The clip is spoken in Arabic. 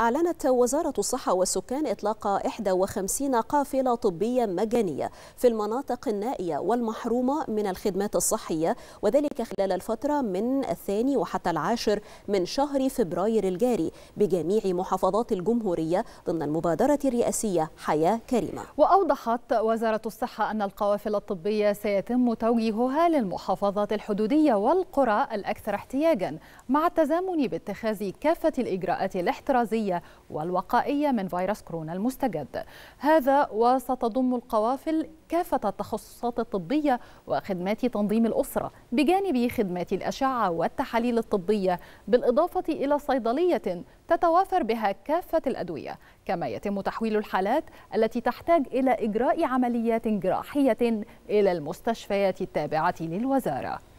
أعلنت وزارة الصحة والسكان إطلاق 51 قافلة طبية مجانية في المناطق النائية والمحرومة من الخدمات الصحية وذلك خلال الفترة من الثاني وحتى العاشر من شهر فبراير الجاري بجميع محافظات الجمهورية ضمن المبادرة الرئاسية حياة كريمة وأوضحت وزارة الصحة أن القوافل الطبية سيتم توجيهها للمحافظات الحدودية والقرى الأكثر احتياجا مع التزامن باتخاذ كافة الإجراءات الاحترازية الصحية والوقائية من فيروس كورونا المستجد هذا وستضم القوافل كافة التخصصات الطبية وخدمات تنظيم الأسرة بجانب خدمات الأشعة والتحاليل الطبية بالإضافة إلى صيدلية تتوافر بها كافة الأدوية كما يتم تحويل الحالات التي تحتاج إلى إجراء عمليات جراحية إلى المستشفيات التابعة للوزارة